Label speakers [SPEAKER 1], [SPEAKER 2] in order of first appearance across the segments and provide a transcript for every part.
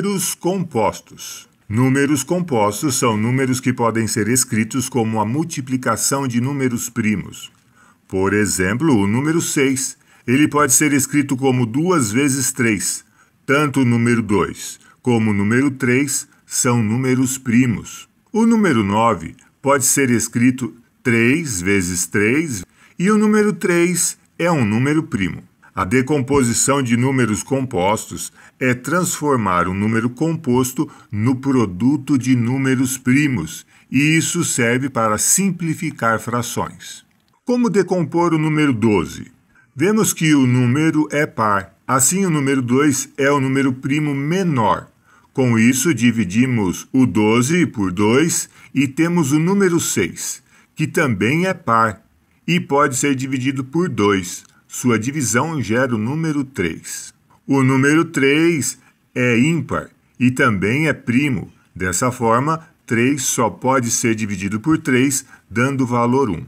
[SPEAKER 1] Números compostos. Números compostos são números que podem ser escritos como a multiplicação de números primos. Por exemplo, o número 6. Ele pode ser escrito como 2 vezes 3. Tanto o número 2 como o número 3 são números primos. O número 9 pode ser escrito 3 vezes 3 e o número 3 é um número primo. A decomposição de números compostos é transformar um número composto no produto de números primos, e isso serve para simplificar frações. Como decompor o número 12? Vemos que o número é par, assim o número 2 é o número primo menor. Com isso, dividimos o 12 por 2 e temos o número 6, que também é par e pode ser dividido por 2. Sua divisão gera o número 3. O número 3 é ímpar e também é primo. Dessa forma, 3 só pode ser dividido por 3, dando valor 1.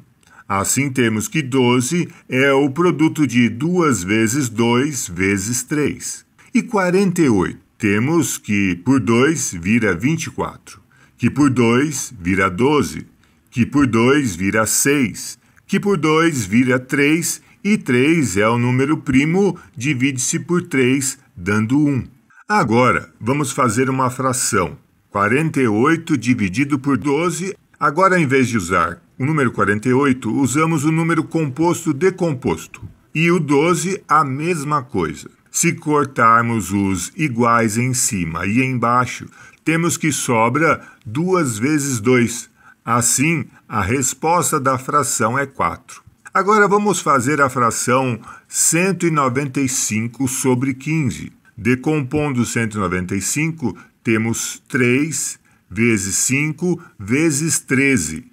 [SPEAKER 1] Assim temos que 12 é o produto de 2 vezes 2 vezes 3. E 48 temos que por 2 vira 24, que por 2 vira 12, que por 2 vira 6, que por 2 vira 3 e e 3 é o número primo, divide-se por 3, dando 1. Agora, vamos fazer uma fração. 48 dividido por 12. Agora, em vez de usar o número 48, usamos o número composto decomposto. E o 12, a mesma coisa. Se cortarmos os iguais em cima e embaixo, temos que sobra 2 vezes 2. Assim, a resposta da fração é 4. Agora vamos fazer a fração 195 sobre 15. Decompondo 195, temos 3 vezes 5 vezes 13.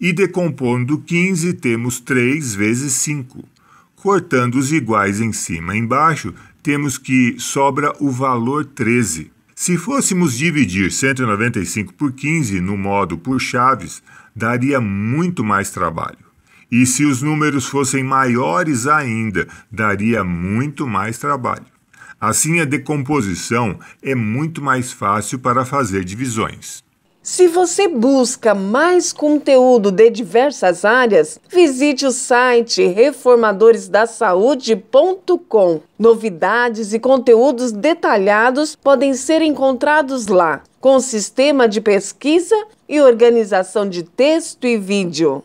[SPEAKER 1] E decompondo 15, temos 3 vezes 5. Cortando os iguais em cima e embaixo, temos que sobra o valor 13. Se fôssemos dividir 195 por 15 no modo por chaves, daria muito mais trabalho. E se os números fossem maiores ainda, daria muito mais trabalho. Assim, a decomposição é muito mais fácil para fazer divisões.
[SPEAKER 2] Se você busca mais conteúdo de diversas áreas, visite o site reformadoresdasaude.com. Novidades e conteúdos detalhados podem ser encontrados lá, com sistema de pesquisa e organização de texto e vídeo.